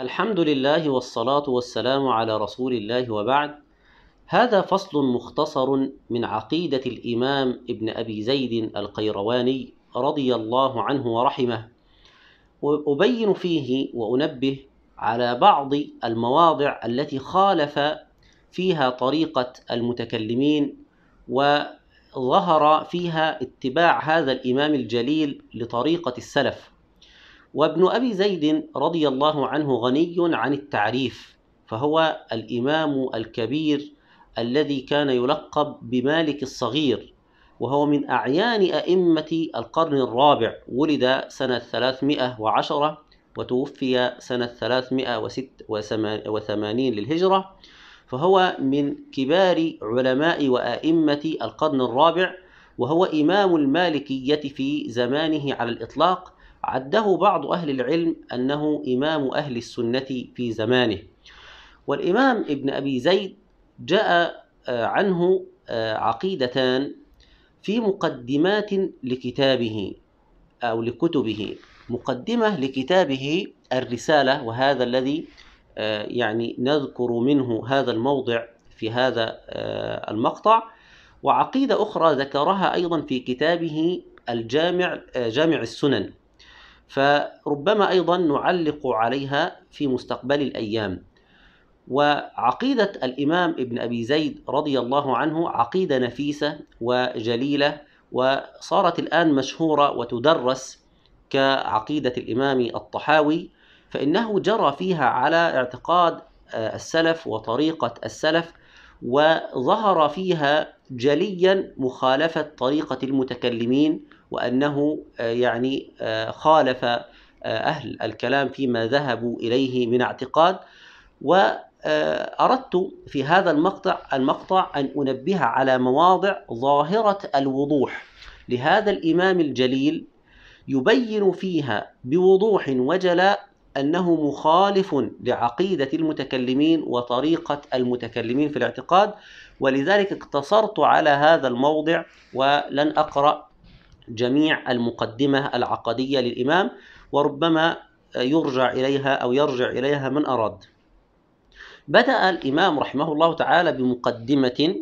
الحمد لله والصلاة والسلام على رسول الله وبعد هذا فصل مختصر من عقيدة الإمام ابن أبي زيد القيرواني رضي الله عنه ورحمه وأبين فيه وأنبه على بعض المواضع التي خالف فيها طريقة المتكلمين وظهر فيها اتباع هذا الإمام الجليل لطريقة السلف وابن أبي زيد رضي الله عنه غني عن التعريف فهو الإمام الكبير الذي كان يلقب بمالك الصغير وهو من أعيان أئمة القرن الرابع ولد سنة 310 وتوفي سنة 386 للهجرة فهو من كبار علماء وأئمة القرن الرابع وهو إمام المالكية في زمانه على الإطلاق عده بعض أهل العلم أنه إمام أهل السنة في زمانه والإمام ابن أبي زيد جاء آه، عنه آه، عقيدتان في مقدمات لكتابه أو لكتبه مقدمة لكتابه الرسالة وهذا الذي آه، يعني نذكر منه هذا الموضع في هذا المقطع وعقيدة أخرى ذكرها أيضا في كتابه الجامع جامع السنن فربما أيضا نعلق عليها في مستقبل الأيام وعقيدة الإمام ابن أبي زيد رضي الله عنه عقيدة نفيسة وجليلة وصارت الآن مشهورة وتدرس كعقيدة الإمام الطحاوي فإنه جرى فيها على اعتقاد آه، السلف وطريقة السلف وظهر فيها جليا مخالفة طريقة المتكلمين وأنه آه، يعني آه، خالف آه، أهل الكلام فيما ذهبوا إليه من اعتقاد وأردت في هذا المقطع المقطع أن أنبه على مواضع ظاهرة الوضوح لهذا الإمام الجليل يبين فيها بوضوح وجلاء أنه مخالف لعقيدة المتكلمين وطريقة المتكلمين في الاعتقاد ولذلك اقتصرت على هذا الموضع ولن أقرأ جميع المقدمة العقدية للإمام وربما يرجع إليها أو يرجع إليها من أراد بدأ الإمام رحمه الله تعالى بمقدمة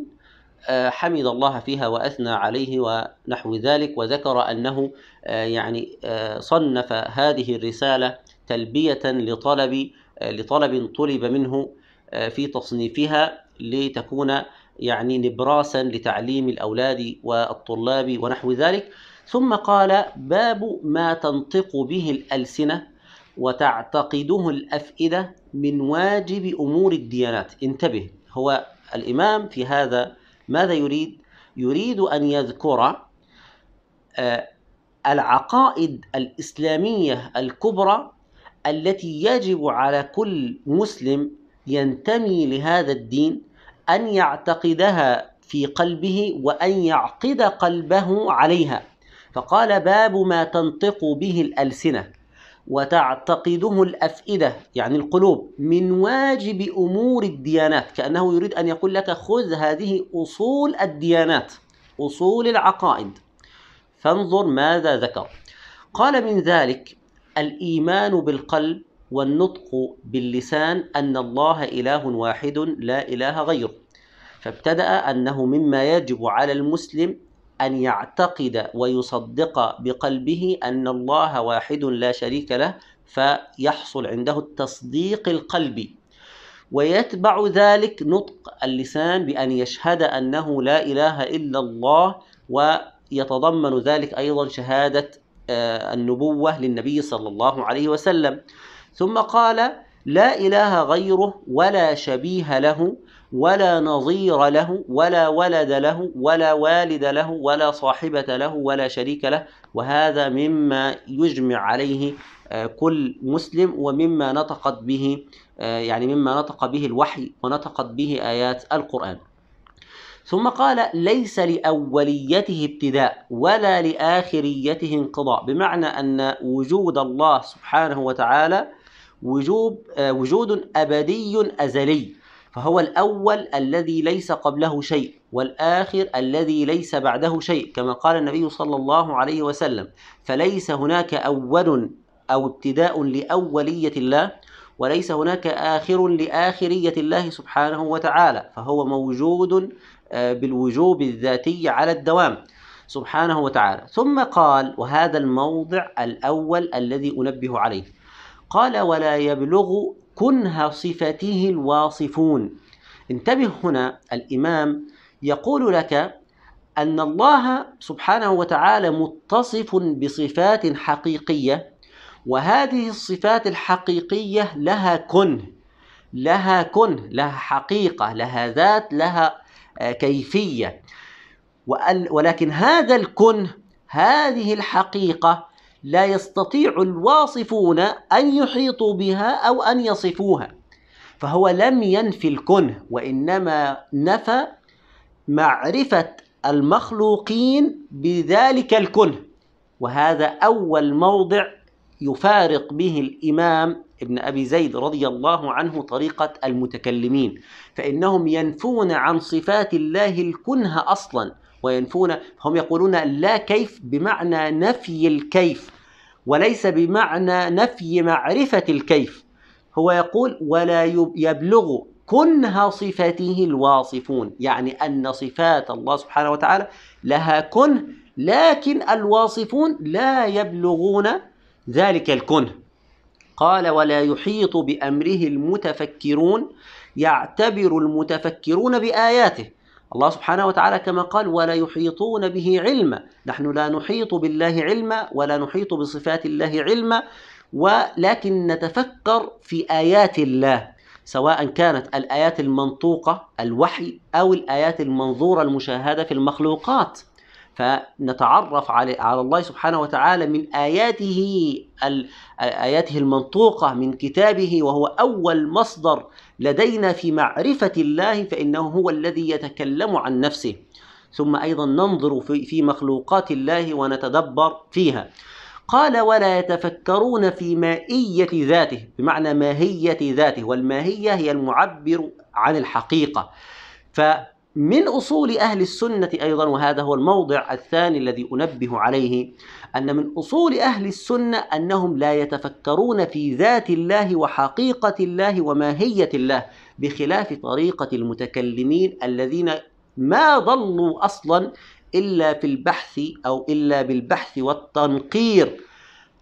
آه، حمد الله فيها واثنى عليه ونحو ذلك وذكر انه آه، يعني آه، صنف هذه الرساله تلبيه لطلب لطلب طلب منه في تصنيفها لتكون يعني نبراسا لتعليم الاولاد والطلاب ونحو ذلك ثم قال باب ما تنطق به الالسنه وتعتقده الافئده من واجب امور الديانات انتبه هو الامام في هذا ماذا يريد؟ يريد أن يذكر آه، العقائد الإسلامية الكبرى التي يجب على كل مسلم ينتمي لهذا الدين أن يعتقدها في قلبه وأن يعقد قلبه عليها فقال باب ما تنطق به الألسنة وتعتقده الأفئدة يعني القلوب من واجب أمور الديانات كأنه يريد أن يقول لك خذ هذه أصول الديانات أصول العقائد فانظر ماذا ذكر قال من ذلك الإيمان بالقلب والنطق باللسان أن الله إله واحد لا إله غيره فابتدأ أنه مما يجب على المسلم أن يعتقد ويصدق بقلبه أن الله واحد لا شريك له فيحصل عنده التصديق القلبي ويتبع ذلك نطق اللسان بأن يشهد أنه لا إله إلا الله ويتضمن ذلك أيضا شهادة آه، النبوة للنبي صلى الله عليه وسلم ثم قال لا إله غيره ولا شبيه له ولا نظير له ولا ولد له ولا والد له ولا صاحبة له ولا شريك له وهذا مما يجمع عليه آه، كل مسلم ومما نطقت به آه، يعني مما نطق به الوحي ونطقت به آيات القرآن ثم قال ليس لأوليته ابتداء ولا لآخريته انقضاء بمعنى أن وجود الله سبحانه وتعالى وجوب آه، وجود أبدي أزلي فهو الأول الذي ليس قبله شيء والآخر الذي ليس بعده شيء كما قال النبي صلى الله عليه وسلم فليس هناك أول أو ابتداء لأولية الله وليس هناك آخر لآخرية الله سبحانه وتعالى فهو موجود آه، بالوجوب الذاتي على الدوام سبحانه وتعالى ثم قال وهذا الموضع الأول الذي أنبه عليه قال ولا يبلغ كنه صفته الواصفون انتبه هنا الإمام يقول لك أن الله سبحانه وتعالى متصف بصفات حقيقية وهذه الصفات الحقيقية لها كنه لها كنه لها حقيقة لها ذات لها آه، كيفية ولكن هذا الكنه هذه الحقيقة لا يستطيع الواصفون أن يحيطوا بها أو أن يصفوها فهو لم ينفي الكنه وإنما نفى معرفة المخلوقين بذلك الكنه وهذا أول موضع يفارق به الإمام ابن أبي زيد رضي الله عنه طريقة المتكلمين فإنهم ينفون عن صفات الله الكنه أصلا وينفون هم يقولون لا كيف بمعنى نفي الكيف وليس بمعنى نفي معرفة الكيف هو يقول ولا يبلغ كنه صفاته الواصفون يعني أن صفات الله سبحانه وتعالى لها كنه لكن الواصفون لا يبلغون ذلك الكنه قال ولا يحيط بأمره المتفكرون يعتبر المتفكرون بآياته الله سبحانه وتعالى كما قال ولا يحيطون به علما نحن لا نحيط بالله علما ولا نحيط بصفات الله علما ولكن نتفكر في آيات الله سواء كانت الآيات المنطوقة الوحي أو الآيات المنظورة المشاهدة في المخلوقات فنتعرف على على الله سبحانه وتعالى من آياته آياته المنطوقة من كتابه وهو أول مصدر لدينا في معرفة الله فإنه هو الذي يتكلم عن نفسه ثم أيضا ننظر في مخلوقات الله ونتدبر فيها قال ولا يتفكرون في ماهية ذاته بمعنى ماهية ذاته والماهية هي المعبر عن الحقيقة ف من أصول أهل السنة أيضا وهذا هو الموضع الثاني الذي أنبه عليه أن من أصول أهل السنة أنهم لا يتفكرون في ذات الله وحقيقة الله وماهية الله بخلاف طريقة المتكلمين الذين ما ضلوا أصلا إلا في البحث أو إلا بالبحث والتنقير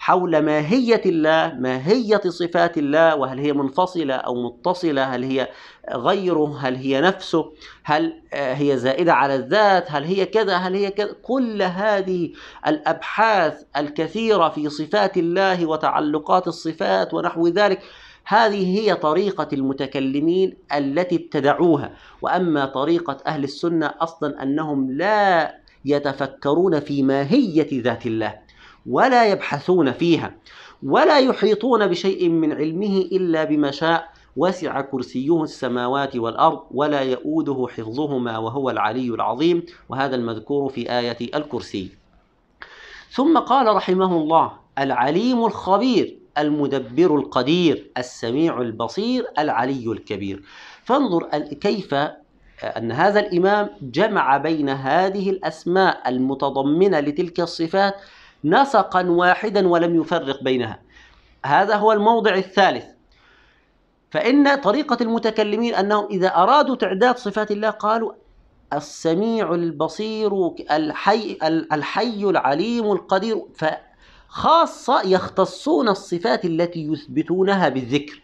حول ماهية الله ماهية صفات الله وهل هي منفصلة أو متصلة هل هي غيره هل هي نفسه هل آه، هي زائدة على الذات هل هي كذا هل هي كذا كل هذه الأبحاث الكثيرة في صفات الله وتعلقات الصفات ونحو ذلك هذه هي طريقة المتكلمين التي ابتدعوها وأما طريقة أهل السنة أصلا أنهم لا يتفكرون في ماهية ذات الله ولا يبحثون فيها ولا يحيطون بشيء من علمه إلا بما شاء وسع كرسيه السماوات والأرض ولا يؤوده حفظهما وهو العلي العظيم وهذا المذكور في آية الكرسي ثم قال رحمه الله العليم الخبير المدبر القدير السميع البصير العلي الكبير فانظر كيف أن هذا الإمام جمع بين هذه الأسماء المتضمنة لتلك الصفات نسقا واحدا ولم يفرق بينها هذا هو الموضع الثالث فإن طريقة المتكلمين أنهم إذا أرادوا تعداد صفات الله قالوا السميع البصير الحي, الحي العليم القدير فخاصة يختصون الصفات التي يثبتونها بالذكر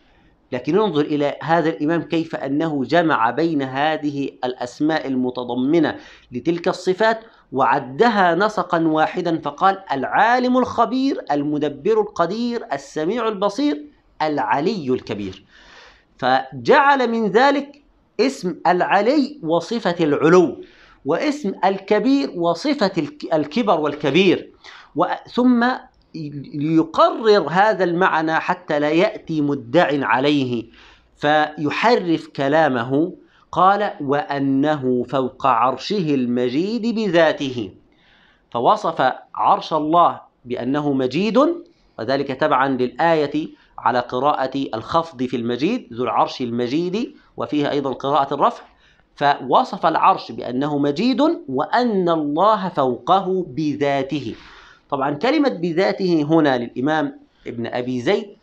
لكن انظر إلى هذا الإمام كيف أنه جمع بين هذه الأسماء المتضمنة لتلك الصفات وعدها نسقا واحدا فقال العالم الخبير المدبر القدير السميع البصير العلي الكبير فجعل من ذلك اسم العلي وصفة العلو واسم الكبير وصفة الكبر والكبير ثم ليقرر هذا المعنى حتى لا يأتي مدع عليه فيحرف كلامه قال وأنه فوق عرشه المجيد بذاته فوصف عرش الله بأنه مجيد وذلك تبعا للآية على قراءة الخفض في المجيد ذو العرش المجيد وفيها أيضا قراءة الرفع فوصف العرش بأنه مجيد وأن الله فوقه بذاته طبعا كلمة بذاته هنا للإمام ابن أبي زيد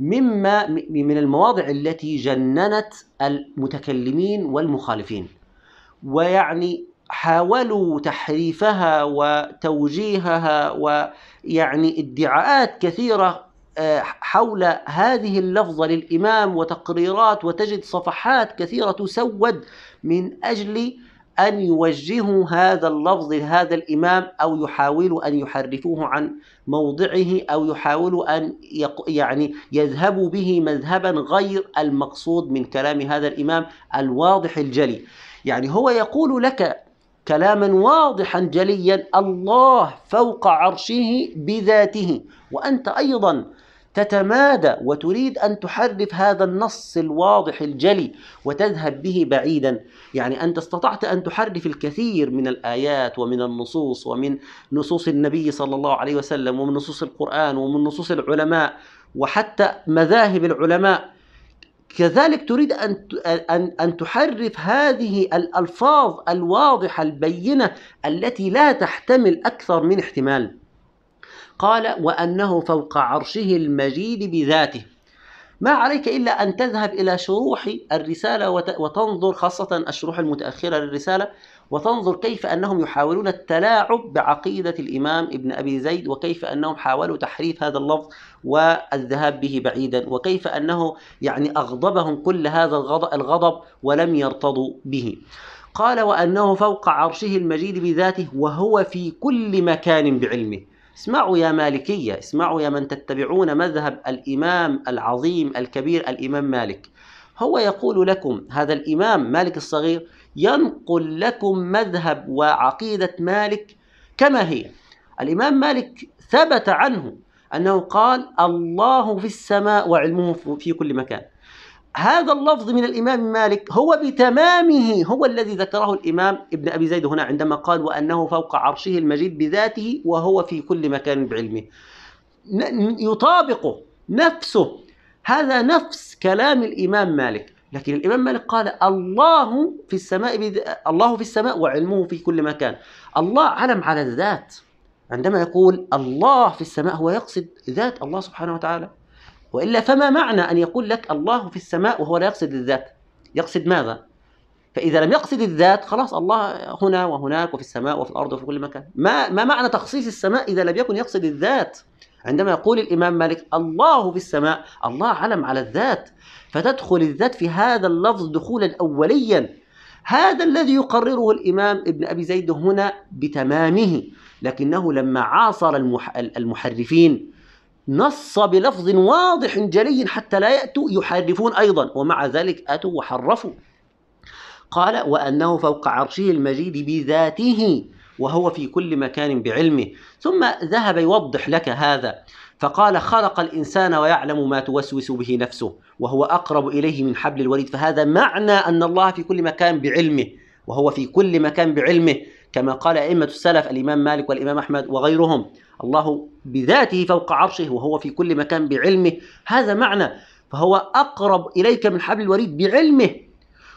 مما من المواضع التي جننت المتكلمين والمخالفين ويعني حاولوا تحريفها وتوجيهها ويعني ادعاءات كثيرة آه، حول هذه اللفظة للإمام وتقريرات وتجد صفحات كثيرة تسود من أجل أن يوجهوا هذا اللفظ لهذا الإمام أو يحاولوا أن يحرفوه عن موضعه أو يحاولوا أن يعني يذهبوا به مذهبا غير المقصود من كلام هذا الإمام الواضح الجلي يعني هو يقول لك كلاما واضحا جليا الله فوق عرشه بذاته وأنت أيضا تتمادى وتريد أن تحرف هذا النص الواضح الجلي وتذهب به بعيدا يعني أنت استطعت أن تحرف الكثير من الآيات ومن النصوص ومن نصوص النبي صلى الله عليه وسلم ومن نصوص القرآن ومن نصوص العلماء وحتى مذاهب العلماء كذلك تريد أن أن أن تحرف هذه الألفاظ الواضحة البينة التي لا تحتمل أكثر من احتمال قال وأنه فوق عرشه المجيد بذاته ما عليك إلا أن تذهب إلى شروح الرسالة وتنظر خاصة الشروح المتأخرة للرسالة وتنظر كيف أنهم يحاولون التلاعب بعقيدة الإمام ابن أبي زيد وكيف أنهم حاولوا تحريف هذا اللفظ والذهاب به بعيدا وكيف أنه يعني أغضبهم كل هذا الغضب ولم يرتضوا به قال وأنه فوق عرشه المجيد بذاته وهو في كل مكان بعلمه اسمعوا يا مالكية اسمعوا يا من تتبعون مذهب الإمام العظيم الكبير الإمام مالك هو يقول لكم هذا الإمام مالك الصغير ينقل لكم مذهب وعقيدة مالك كما هي الإمام مالك ثبت عنه أنه قال الله في السماء وعلمه في كل مكان هذا اللفظ من الإمام مالك هو بتمامه هو الذي ذكره الإمام ابن أبي زيد هنا عندما قال وأنه فوق عرشه المجيد بذاته وهو في كل مكان بعلمه يطابق نفسه هذا نفس كلام الإمام مالك لكن الإمام مالك قال الله في السماء الله في السماء وعلمه في كل مكان الله علم على الذات عندما يقول الله في السماء هو يقصد ذات الله سبحانه وتعالى وإلا فما معنى أن يقول لك الله في السماء وهو لا يقصد الذات يقصد ماذا فإذا لم يقصد الذات خلاص الله هنا وهناك وفي السماء وفي الأرض وفي كل مكان ما, ما معنى تخصيص السماء إذا لم يكن يقصد الذات عندما يقول الإمام مالك الله في السماء الله علم على الذات فتدخل الذات في هذا اللفظ دخولا أوليا هذا الذي يقرره الإمام ابن أبي زيد هنا بتمامه لكنه لما عاصر المحرفين نص بلفظ واضح جلي حتى لا يأتوا يحرفون أيضا ومع ذلك أتوا وحرفوا قال وأنه فوق عرشه المجيد بذاته وهو في كل مكان بعلمه ثم ذهب يوضح لك هذا فقال خلق الإنسان ويعلم ما توسوس به نفسه وهو أقرب إليه من حبل الوريد فهذا معنى أن الله في كل مكان بعلمه وهو في كل مكان بعلمه كما قال أئمة السلف الإمام مالك والإمام أحمد وغيرهم الله بذاته فوق عرشه وهو في كل مكان بعلمه هذا معنى فهو أقرب إليك من حبل الوريد بعلمه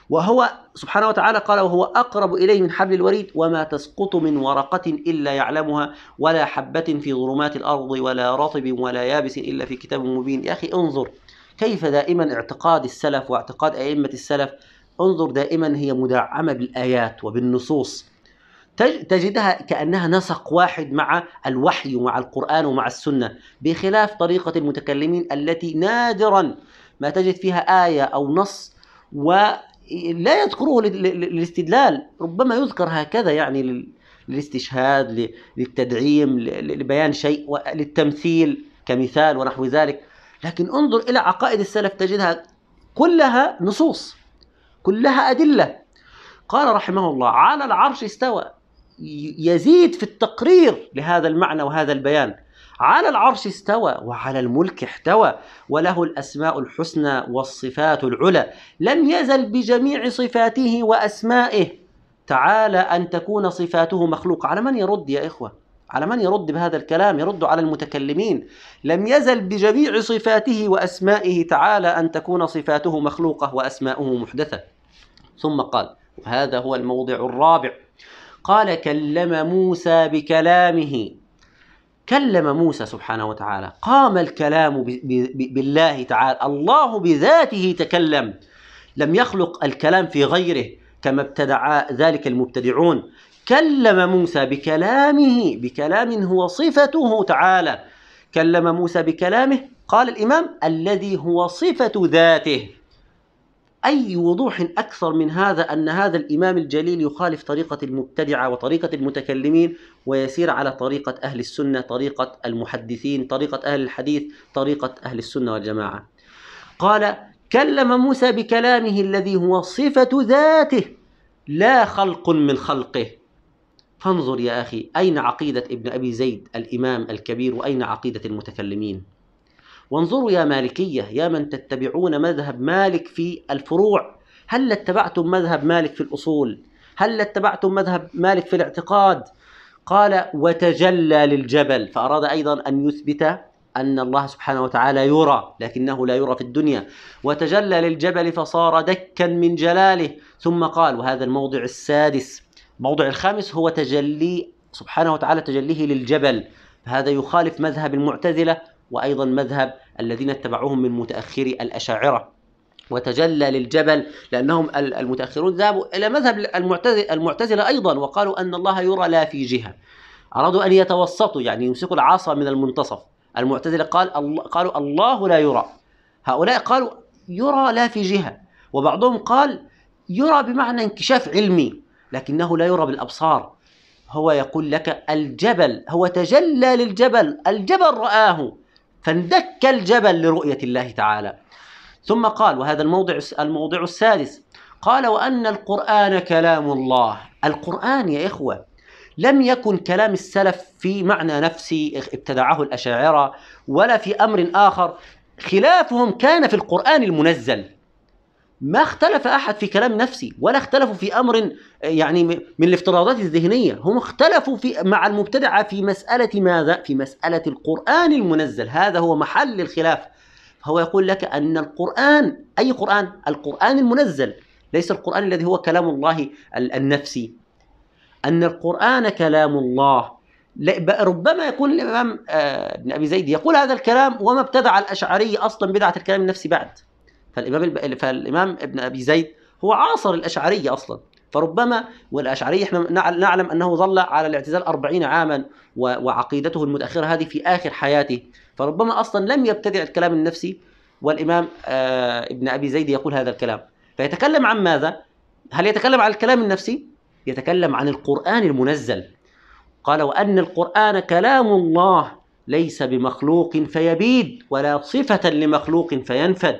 وهو سبحانه وتعالى قال وهو أقرب إليه من حبل الوريد وما تسقط من ورقة إلا يعلمها ولا حبة في ظلمات الأرض ولا رطب ولا يابس إلا في كتاب مبين يا أخي انظر كيف دائما اعتقاد السلف واعتقاد أئمة السلف انظر دائما هي مدعمة بالآيات وبالنصوص تجدها كأنها نسق واحد مع الوحي ومع القرآن ومع السنة بخلاف طريقة المتكلمين التي نادرا ما تجد فيها آية أو نص ولا يذكره للاستدلال ربما يذكر هكذا يعني للاستشهاد للتدعيم لبيان شيء للتمثيل كمثال ونحو ذلك لكن انظر إلى عقائد السلف تجدها كلها نصوص كلها أدلة قال رحمه الله على العرش استوى يزيد في التقرير لهذا المعنى وهذا البيان على العرش استوى وعلى الملك احتوى وله الاسماء الحسنى والصفات العلى لم يزل بجميع صفاته واسمائه تعالى ان تكون صفاته مخلوقه على من يرد يا اخوه على من يرد بهذا الكلام يرد على المتكلمين لم يزل بجميع صفاته واسمائه تعالى ان تكون صفاته مخلوقه واسماؤه محدثه ثم قال وهذا هو الموضع الرابع قال كلم موسى بكلامه كلم موسى سبحانه وتعالى قام الكلام بالله تعالى الله بذاته تكلم لم يخلق الكلام في غيره كما ابتدع ذلك المبتدعون كلم موسى بكلامه بكلام هو صفته تعالى كلم موسى بكلامه قال الإمام الذي هو صفة ذاته أي وضوح أكثر من هذا أن هذا الإمام الجليل يخالف طريقة المبتدعة وطريقة المتكلمين ويسير على طريقة أهل السنة طريقة المحدثين طريقة أهل الحديث طريقة أهل السنة والجماعة قال كلم موسى بكلامه الذي هو صفة ذاته لا خلق من خلقه فانظر يا أخي أين عقيدة ابن أبي زيد الإمام الكبير وأين عقيدة المتكلمين وانظروا يا مالكية يا من تتبعون مذهب مالك في الفروع هل اتبعتم مذهب مالك في الأصول هل اتبعتم مذهب مالك في الاعتقاد قال وتجلى للجبل فأراد أيضا أن يثبت أن الله سبحانه وتعالى يرى لكنه لا يرى في الدنيا وتجلى للجبل فصار دكا من جلاله ثم قال وهذا الموضع السادس موضع الخامس هو تجلي سبحانه وتعالى تجليه للجبل هذا يخالف مذهب المعتزلة وأيضا مذهب الذين اتبعوهم من متأخري الأشاعرة وتجلى للجبل لأنهم المتأخرون ذهبوا إلى مذهب المعتزلة أيضا وقالوا أن الله يرى لا في جهة أرادوا أن يتوسطوا يعني يمسكوا العصا من المنتصف المعتزلة قال قالوا الله لا يرى هؤلاء قالوا يرى لا في جهة وبعضهم قال يرى بمعنى انكشاف علمي لكنه لا يرى بالأبصار هو يقول لك الجبل هو تجلى للجبل الجبل رآه فاندك الجبل لرؤية الله تعالى ثم قال وهذا الموضع الموضع السادس قال وأن القرآن كلام الله القرآن يا إخوة لم يكن كلام السلف في معنى نفسي ابتدعه الأشاعرة ولا في أمر آخر خلافهم كان في القرآن المنزل ما اختلف احد في كلام نفسي ولا اختلفوا في امر يعني من الافتراضات الذهنيه هم اختلفوا في مع المبتدعه في مساله ماذا في مساله القران المنزل هذا هو محل الخلاف هو يقول لك ان القران اي قران القران المنزل ليس القران الذي هو كلام الله النفسي ان القران كلام الله ربما يكون الامام آه، ابن ابي زيد يقول هذا الكلام وما ابتدع الاشعري اصلا بدعه الكلام النفسي بعد فالامام الب... فالامام ابن ابي زيد هو عاصر الاشعريه اصلا فربما والاشعري احنا نعلم انه ظل على الاعتزال 40 عاما وعقيدته المتاخره هذه في اخر حياته فربما اصلا لم يبتدع الكلام النفسي والامام آه، ابن ابي زيد يقول هذا الكلام فيتكلم عن ماذا؟ هل يتكلم عن الكلام النفسي؟ يتكلم عن القران المنزل قال وان القران كلام الله ليس بمخلوق فيبيد ولا صفه لمخلوق فينفد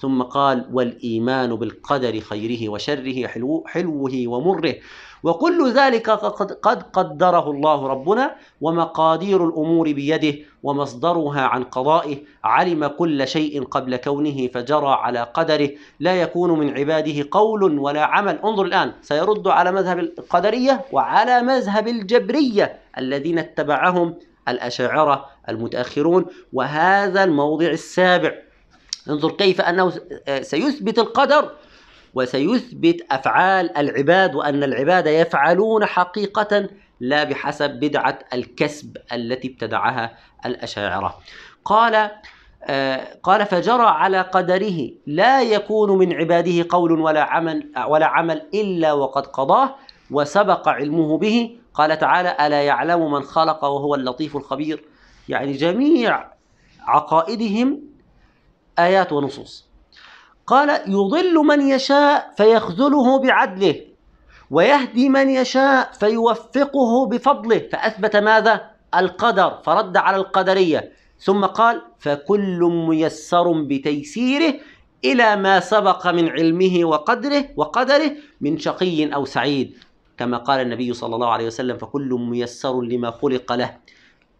ثم قال والإيمان بالقدر خيره وشره حلو حلوه ومره وكل ذلك قد, قد قدره الله ربنا ومقادير الأمور بيده ومصدرها عن قضائه علم كل شيء قبل كونه فجرى على قدره لا يكون من عباده قول ولا عمل انظر الآن سيرد على مذهب القدرية وعلى مذهب الجبرية الذين اتبعهم الأشاعرة المتأخرون وهذا الموضع السابع انظر كيف أنه آه، سيثبت القدر وسيثبت أفعال العباد وأن العباد يفعلون حقيقة لا بحسب بدعة الكسب التي ابتدعها الأشاعرة قال آه، قال فجرى على قدره لا يكون من عباده قول ولا عمل ولا عمل الا وقد قضاه وسبق علمه به قال تعالى الا يعلم من خلق وهو اللطيف الخبير يعني جميع عقائدهم آيات ونصوص قال يضل من يشاء فيخذله بعدله ويهدي من يشاء فيوفقه بفضله فأثبت ماذا؟ القدر فرد على القدرية ثم قال فكل ميسر بتيسيره إلى ما سبق من علمه وقدره وقدره من شقي أو سعيد كما قال النبي صلى الله عليه وسلم فكل ميسر لما خلق له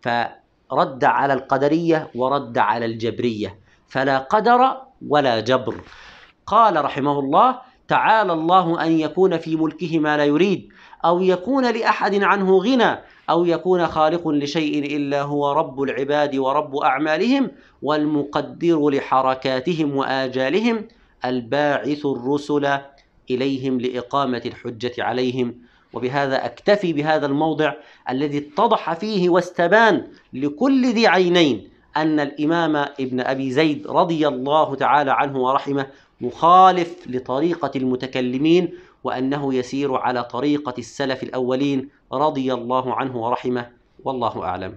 فرد على القدرية ورد على الجبرية فلا قدر ولا جبر قال رحمه الله تعالى الله ان يكون في ملكه ما لا يريد او يكون لاحد عنه غنى او يكون خالق لشيء الا هو رب العباد ورب اعمالهم والمقدر لحركاتهم واجالهم الباعث الرسل اليهم لاقامه الحجه عليهم وبهذا اكتفي بهذا الموضع الذي اتضح فيه واستبان لكل ذي عينين أن الإمام ابن أبي زيد رضي الله تعالى عنه ورحمه مخالف لطريقة المتكلمين وأنه يسير على طريقة السلف الأولين رضي الله عنه ورحمه والله أعلم